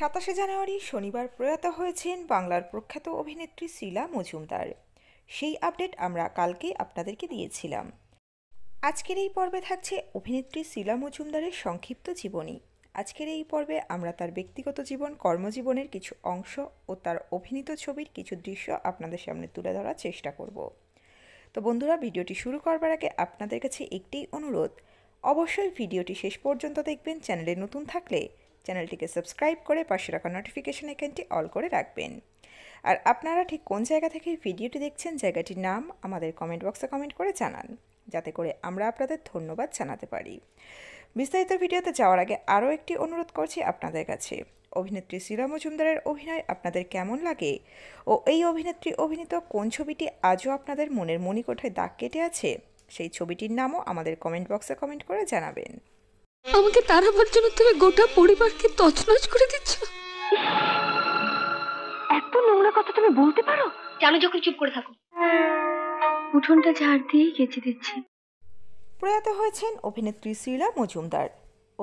সাতাশে জানুয়ারি শনিবার প্রয়াত হয়েছেন বাংলার প্রখ্যাত অভিনেত্রী শ্রীলা মজুমদার সেই আপডেট আমরা কালকে আপনাদেরকে দিয়েছিলাম আজকের এই পর্বে থাকছে অভিনেত্রী শ্রীলা মজুমদারের সংক্ষিপ্ত জীবনী আজকের এই পর্বে আমরা তার ব্যক্তিগত জীবন কর্মজীবনের কিছু অংশ ও তার অভিনীত ছবির কিছু দৃশ্য আপনাদের সামনে তুলে ধরার চেষ্টা করব তো বন্ধুরা ভিডিওটি শুরু করবার আগে আপনাদের কাছে একটি অনুরোধ অবশ্যই ভিডিওটি শেষ পর্যন্ত দেখবেন চ্যানেলে নতুন থাকলে চ্যানেলটিকে সাবস্ক্রাইব করে পাশে রাখা নোটিফিকেশান এখানটি অল করে রাখবেন আর আপনারা ঠিক কোন জায়গা থেকে ভিডিওটি দেখছেন জায়গাটির নাম আমাদের কমেন্ট বক্সে কমেন্ট করে জানান যাতে করে আমরা আপনাদের ধন্যবাদ জানাতে পারি বিস্তারিত ভিডিওতে যাওয়ার আগে আরও একটি অনুরোধ করছি আপনাদের কাছে অভিনেত্রী শ্রীরা মজুমদারের অভিনয় আপনাদের কেমন লাগে ও এই অভিনেত্রী অভিনীত কোন ছবিটি আজও আপনাদের মনের মণিকোঠায় দাগ কেটে আছে সেই ছবিটির নামও আমাদের কমেন্ট বক্সে কমেন্ট করে জানাবেন আমাকে তাড়াবার জন্য তুমি গোটা পরিবারকে তছনছ করে দিচ্ছ এত নোংরা কথা তুমি বলতে পারো কেন যখন চুপ করে থাকো উঠোনটা ঝাড় দিয়েই কেচে দিচ্ছি প্রয়াত হয়েছেন অভিনেত্রী শ্রীলা মজুমদার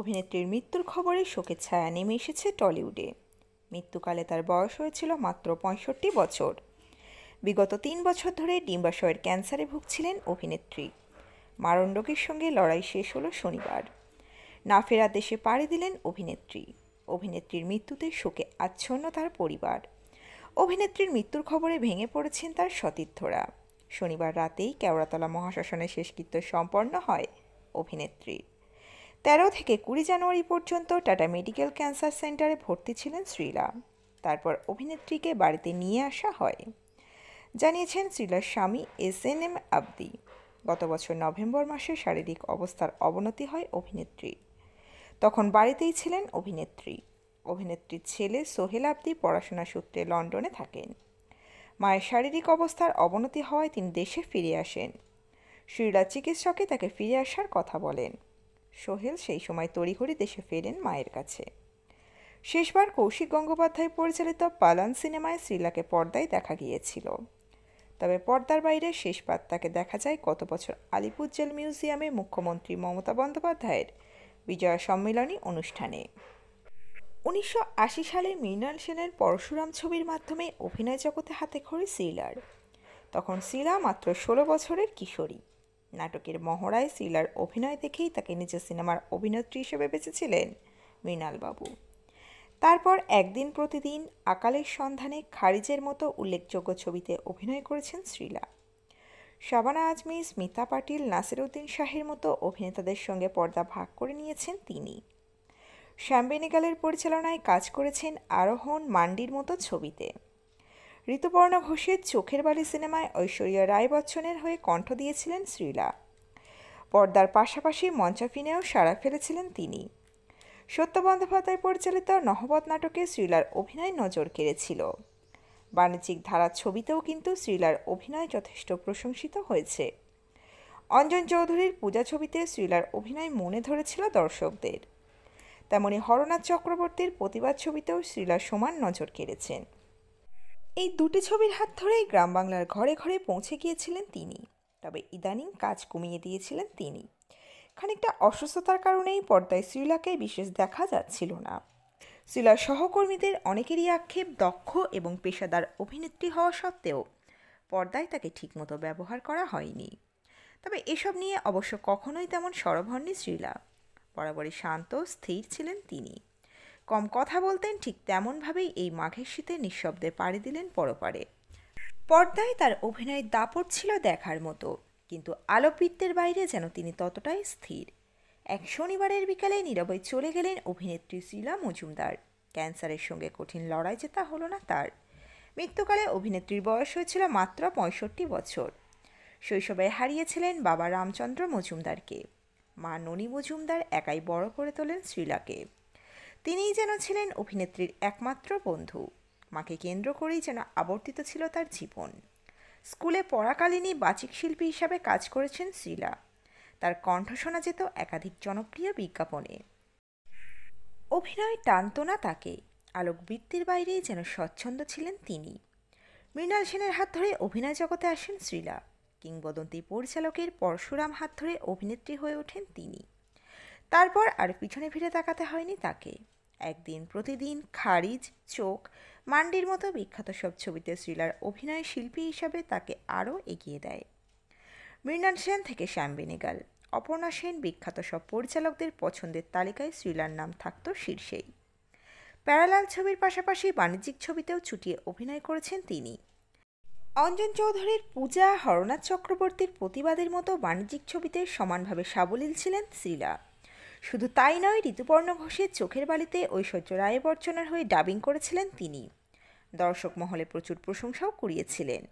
অভিনেত্রীর মৃত্যুর খবরে শোকের ছায়া নেমে এসেছে টলিউডে মৃত্যুকালে তার বয়স হয়েছিল মাত্র পঁয়ষট্টি বছর বিগত তিন বছর ধরে ডিম্বাশয়ের ক্যান্সারে ভুগছিলেন অভিনেত্রী মারণ রোগের সঙ্গে লড়াই শেষ হলো শনিবার না ফেরা দেশে পাড়ি দিলেন অভিনেত্রী অভিনেত্রীর মৃত্যুতে শোকে আচ্ছন্ন তার পরিবার অভিনেত্রীর মৃত্যুর খবরে ভেঙে পড়েছেন তার সতীর্থরা শনিবার রাতেই কেওড়াতলা মহাশ্মশানে শেষকৃত্য সম্পন্ন হয় অভিনেত্রীর তেরো থেকে কুড়ি জানুয়ারি পর্যন্ত টাটা মেডিকেল ক্যান্সার সেন্টারে ভর্তি ছিলেন শ্রীলা তারপর অভিনেত্রীকে বাড়িতে নিয়ে আসা হয় জানিয়েছেন শ্রীলার স্বামী এস এন এম আব্দি গত বছর নভেম্বর মাসে শারীরিক অবস্থার অবনতি হয় অভিনেত্রীর তখন বাড়িতেই ছিলেন অভিনেত্রী অভিনেত্রীর ছেলে সোহেল আব্দি পড়াশোনা সূত্রে লন্ডনে থাকেন মায়ের শারীরিক অবস্থার অবনতি হওয়ায় তিনি দেশে ফিরে আসেন শ্রীরা চিকিৎসকে তাকে ফিরে আসার কথা বলেন সোহেল সেই সময় তড়িঘড়ি দেশে ফেরেন মায়ের কাছে শেষবার কৌশিক গঙ্গোপাধ্যায় পরিচালিত পালান সিনেমায় শ্রীলাকে পর্দায় দেখা গিয়েছিল তবে পর্দার বাইরে শেষবার তাকে দেখা যায় গত বছর আলিপুর জেল মিউজিয়ামে মুখ্যমন্ত্রী মমতা বন্দ্যোপাধ্যায়ের বিজয়া সম্মেলনী অনুষ্ঠানে উনিশশো সালে মৃণাল সেনের পরশুরাম ছবির মাধ্যমে অভিনয় জগতে হাতে খড়ে সিলার তখন সিলা মাত্র ষোলো বছরের কিশোরী নাটকের মহড়ায় সিলার অভিনয় দেখেই তাকে নিজের সিনেমার অভিনেত্রী হিসেবে বেঁচেছিলেন মৃণালবাবু তারপর একদিন প্রতিদিন আকালের সন্ধানে খারিজের মতো উল্লেখযোগ্য ছবিতে অভিনয় করেছেন শ্রীলা শাবানা আজমি স্মিতা পাটিল নাসিরউদ্দিন শাহের মতো অভিনেতাদের সঙ্গে পর্দা ভাগ করে নিয়েছেন তিনি বেনেগালের পরিচালনায় কাজ করেছেন আরোহণ মান্ডির মতো ছবিতে ঋতুপর্ণা ঘোষের চোখের বালি সিনেমায় ঐশ্বরিয়া রায় বচ্চনের হয়ে কণ্ঠ দিয়েছিলেন শ্রীলা পর্দার পাশাপাশি মঞ্চাফিনেও সাড়া ফেলেছিলেন তিনি সত্য বন্দ্যোপাধ্যায় পরিচালিত নহবত নাটকে শ্রীলার অভিনয় নজর কেড়েছিল বাণিজ্যিক ধারার ছবিতেও কিন্তু শ্রীলার অভিনয় যথেষ্ট প্রশংসিত হয়েছে অঞ্জন চৌধুরীর পূজা ছবিতে শ্রীলার অভিনয় মনে ধরেছিল দর্শকদের তেমনি হরনাথ চক্রবর্তীর প্রতিবাদ ছবিতেও শ্রীলা সমান নজর কেড়েছেন এই দুটি ছবির হাত ধরেই গ্রাম বাংলার ঘরে ঘরে পৌঁছে গিয়েছিলেন তিনি তবে ইদানিং কাজ কমিয়ে দিয়েছিলেন তিনি খানিকটা অসুস্থতার কারণেই পর্দায় শ্রীলাকে বিশেষ দেখা যাচ্ছিল না সিলার সহকর্মীদের অনেকেরই আক্ষেপ দক্ষ এবং পেশাদার অভিনেত্রী হওয়া সত্ত্বেও পর্দায় তাকে ঠিকমতো ব্যবহার করা হয়নি তবে এসব নিয়ে অবশ্য কখনোই তেমন সরব হননি শ্রীলা বরাবরই শান্ত স্থির ছিলেন তিনি কম কথা বলতেন ঠিক তেমনভাবেই এই মাঘের শীতে নিঃশব্দে পাড়ি দিলেন পরপারে পর্দায় তার অভিনয়ের দাপট ছিল দেখার মতো কিন্তু আলোকবৃত্তের বাইরে যেন তিনি ততটাই স্থির এক শনিবারের বিকালে নীরবে চলে গেলেন অভিনেত্রী শ্রীলা মজুমদার ক্যান্সারের সঙ্গে কঠিন লড়াই জেতা হলো না তার মৃত্যুকালে অভিনেত্রীর বয়স হয়েছিল মাত্র পঁয়ষট্টি বছর শৈশবে হারিয়েছিলেন বাবা রামচন্দ্র মজুমদারকে মা ননী মজুমদার একাই বড় করে তোলেন শ্রীলাকে তিনিই যেন ছিলেন অভিনেত্রীর একমাত্র বন্ধু মাকে কেন্দ্র করেই যেন আবর্তিত ছিল তার জীবন স্কুলে পড়াকালীনই বাচিক শিল্পী হিসাবে কাজ করেছেন শ্রীলা তার কণ্ঠ শোনা যেত একাধিক জনপ্রিয় বিজ্ঞাপনে অভিনয় টানত না তাকে আলোকবৃত্তির বাইরেই যেন স্বচ্ছন্দ ছিলেন তিনি মৃণাল সেনের হাত ধরে অভিনয় জগতে আসেন শ্রীলা কিংবদন্তি পরিচালকের পরশুরাম হাত ধরে অভিনেত্রী হয়ে ওঠেন তিনি তারপর আর পিছনে ফিরে তাকাতে হয়নি তাকে একদিন প্রতিদিন খারিজ চোখ মান্ডির মতো বিখ্যাত সব ছবিতে শ্রীলার অভিনয় শিল্পী হিসাবে তাকে আরও এগিয়ে দেয় মৃণাল সেন থেকে শ্যাম বেনেগাল অপর্ণা সেন বিখ্যাত সব পরিচালকদের পছন্দের তালিকায় শ্রীলার নাম থাকত শীর্ষেই প্যারালাল ছবির পাশাপাশি বাণিজ্যিক ছবিতেও ছুটিয়ে অভিনয় করেছেন তিনি অঞ্জন চৌধুরীর পূজা হরনাথ চক্রবর্তীর প্রতিবাদের মতো বাণিজ্যিক ছবিতে সমানভাবে সাবলীল ছিলেন শ্রীলা শুধু তাই নয় ঋতুপর্ণ ঘোষের চোখের বালিতে ঐশ্বর্য রায় বর্চনার হয়ে ডাবিং করেছিলেন তিনি দর্শক মহলে প্রচুর প্রশংসাও কুড়িয়েছিলেন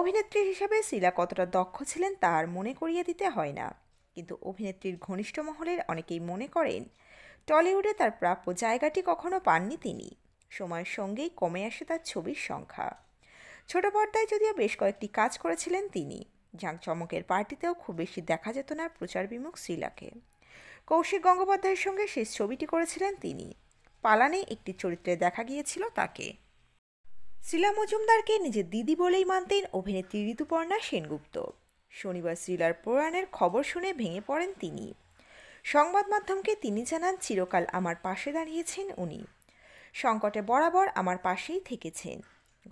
অভিনেত্রী হিসাবে শিলা কতটা দক্ষ ছিলেন তার মনে করিয়ে দিতে হয় না কিন্তু অভিনেত্রীর ঘনিষ্ঠ মহলের অনেকেই মনে করেন টলিউডে তার প্রাপ্য জায়গাটি কখনো পাননি তিনি সময়ের সঙ্গেই কমে আসে তার ছবির সংখ্যা ছোট পর্দায় যদিও বেশ কয়েকটি কাজ করেছিলেন তিনি চমকের পার্টিতেও খুব বেশি দেখা যেত না প্রচার বিমুখ শিলাকে কৌশিক গঙ্গোপাধ্যায়ের সঙ্গে শেষ ছবিটি করেছিলেন তিনি পালানে একটি চরিত্রে দেখা গিয়েছিল তাকে শ্রীলা মজুমদারকে নিজের দিদি বলেই মানতেন অভিনেত্রী ঋতুপর্ণা সেনগুপ্ত শনিবার শ্রীলার প্রয়াণের খবর শুনে ভেঙে পড়েন তিনি সংবাদ মাধ্যমকে তিনি জানান চিরকাল আমার পাশে দাঁড়িয়েছেন উনি সংকটে বরাবর আমার পাশেই থেকেছেন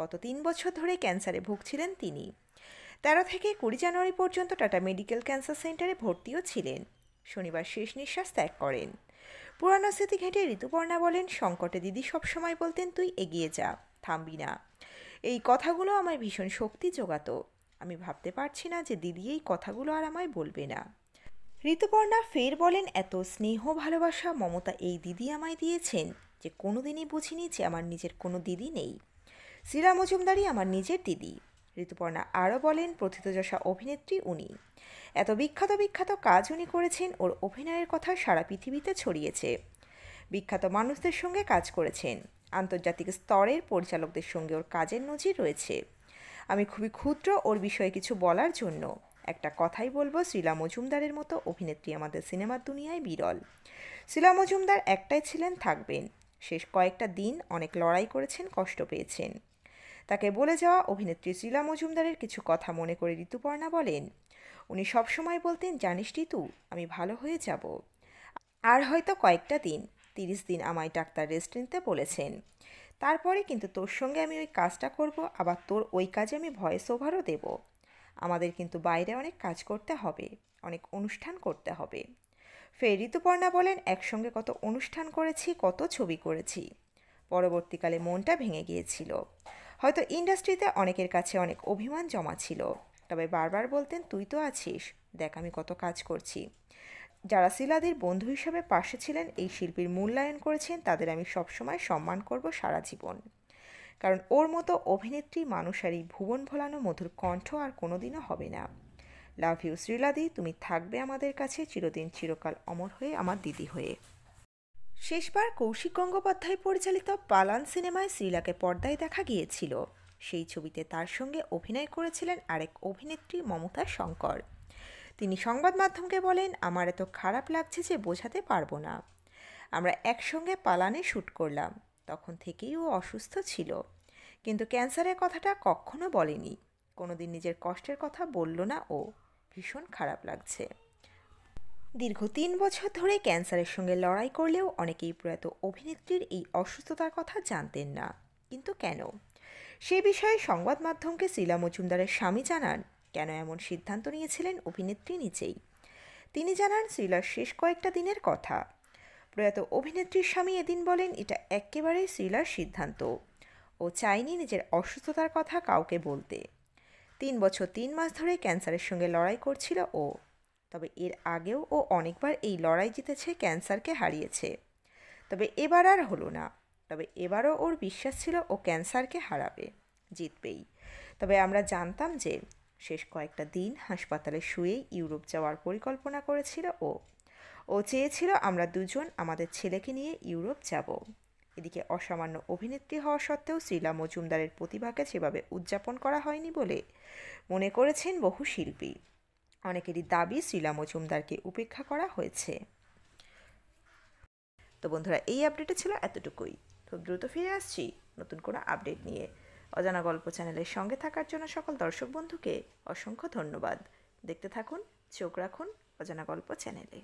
গত তিন বছর ধরে ক্যান্সারে ভুগছিলেন তিনি তেরো থেকে কুড়ি জানুয়ারি পর্যন্ত টাটা মেডিকেল ক্যান্সার সেন্টারে ভর্তিও ছিলেন শনিবার শেষ নিঃশ্বাস ত্যাগ করেন পুরানো স্মৃতি ঘেঁটে ঋতুপর্ণা বলেন সংকটে দিদি সবসময় বলতেন তুই এগিয়ে যা থামবি না এই কথাগুলো আমার ভীষণ শক্তি জোগাতো আমি ভাবতে পারছি না যে দিদি এই কথাগুলো আর আমায় বলবে না ঋতুপর্ণা ফের বলেন এত স্নেহ ভালোবাসা মমতা এই দিদি আমায় দিয়েছেন যে কোনো দিনই বুঝিনি যে আমার নিজের কোনো দিদি নেই শ্রীরা মজুমদারই আমার নিজের দিদি ঋতুপর্ণা আরও বলেন প্রথিতযশা অভিনেত্রী উনি এত বিখ্যাত বিখ্যাত কাজ উনি করেছেন ওর অভিনয়ের কথা সারা পৃথিবীতে ছড়িয়েছে বিখ্যাত মানুষদের সঙ্গে কাজ করেছেন আন্তর্জাতিক স্তরের পরিচালকদের সঙ্গে ওর কাজের নজির রয়েছে আমি খুবই ক্ষুদ্র ওর বিষয়ে কিছু বলার জন্য একটা কথাই বলবো শ্রীলা মজুমদারের মতো অভিনেত্রী আমাদের সিনেমার দুনিয়ায় বিরল শ্রীলা মজুমদার একটাই ছিলেন থাকবেন শেষ কয়েকটা দিন অনেক লড়াই করেছেন কষ্ট পেয়েছেন তাকে বলে যাওয়া অভিনেত্রী শ্রীলা মজুমদারের কিছু কথা মনে করে ঋতুপর্ণা বলেন উনি সবসময় বলতেন জানিস ঋতু আমি ভালো হয়ে যাব আর হয়তো কয়েকটা দিন তিরিশ দিন আমায় ডাক্তার রেস্ট নিতে বলেছেন তারপরে কিন্তু তোর সঙ্গে আমি ওই কাজটা করব আবার তোর ওই কাজে আমি ভয়েস ওভারও দেব আমাদের কিন্তু বাইরে অনেক কাজ করতে হবে অনেক অনুষ্ঠান করতে হবে ফের ঋতুপর্ণা বলেন একসঙ্গে কত অনুষ্ঠান করেছি কত ছবি করেছি পরবর্তীকালে মনটা ভেঙে গিয়েছিল হয়তো ইন্ডাস্ট্রিতে অনেকের কাছে অনেক অভিমান জমা ছিল তবে বারবার বলতেন তুই তো আছিস দেখ আমি কত কাজ করছি যারা সিলাদির বন্ধু হিসেবে পাশে ছিলেন এই শিল্পীর মূল্যায়ন করেছেন তাদের আমি সবসময় সম্মান করব সারা জীবন কারণ ওর মতো অভিনেত্রী মানুষ এই ভুবন ভোলানো মধুর কণ্ঠ আর কোনোদিনও হবে না লাভ ইউ শ্রীলাদি তুমি থাকবে আমাদের কাছে চিরদিন চিরকাল অমর হয়ে আমার দিদি হয়ে শেষবার কৌশিক গঙ্গোপাধ্যায় পরিচালিত পালান সিনেমায় শ্রীলাকে পর্দায় দেখা গিয়েছিল সেই ছবিতে তার সঙ্গে অভিনয় করেছিলেন আরেক অভিনেত্রী মমতা শঙ্কর তিনি সংবাদ মাধ্যমকে বলেন আমার এত খারাপ লাগছে যে বোঝাতে পারবো না আমরা একসঙ্গে পালানে শ্যুট করলাম তখন থেকেই ও অসুস্থ ছিল কিন্তু ক্যান্সারের কথাটা কখনো বলেনি কোনোদিন নিজের কষ্টের কথা বলল না ও ভীষণ খারাপ লাগছে দীর্ঘ তিন বছর ধরে ক্যান্সারের সঙ্গে লড়াই করলেও অনেকেই প্রয়াত অভিনেত্রীর এই অসুস্থতার কথা জানতেন না কিন্তু কেন সে বিষয়ে সংবাদ মাধ্যমকে শিলা মজুমদারের স্বামী জানান কেন এমন সিদ্ধান্ত নিয়েছিলেন অভিনেত্রী নিজেই তিনি জানান শ্রীলার শেষ কয়েকটা দিনের কথা প্রয়াত অভিনেত্রীর স্বামী এদিন বলেন এটা একেবারে শ্রীলার সিদ্ধান্ত ও চাইনি নিজের অসুস্থতার কথা কাউকে বলতে তিন বছর তিন মাস ধরে ক্যান্সারের সঙ্গে লড়াই করছিল ও তবে এর আগেও ও অনেকবার এই লড়াই জিতেছে ক্যান্সারকে হারিয়েছে তবে এবার আর হলো না তবে এবারও ওর বিশ্বাস ছিল ও ক্যান্সারকে হারাবে জিতবেই তবে আমরা জানতাম যে শেষ কয়েকটা দিন হাসপাতালে শুয়েই ইউরোপ যাওয়ার পরিকল্পনা করেছিল ও ও চেয়েছিল আমরা দুজন আমাদের ছেলেকে নিয়ে ইউরোপ যাব এদিকে অসামান্য অভিনেত্রী হওয়া সত্ত্বেও শ্রীলা মজুমদারের প্রতিভাকে সেভাবে উদযাপন করা হয়নি বলে মনে করেছেন বহু শিল্পী অনেকেরই দাবি শ্রীলা মজুমদারকে উপেক্ষা করা হয়েছে তো বন্ধুরা এই আপডেটে ছিল এতটুকুই খুব দ্রুত ফিরে আসছি নতুন কোনো আপডেট নিয়ে অজানা গল্প চ্যানেলের সঙ্গে থাকার জন্য সকল দর্শক বন্ধুকে অসংখ্য ধন্যবাদ দেখতে থাকুন চোখ রাখুন অজানা গল্প চ্যানেলে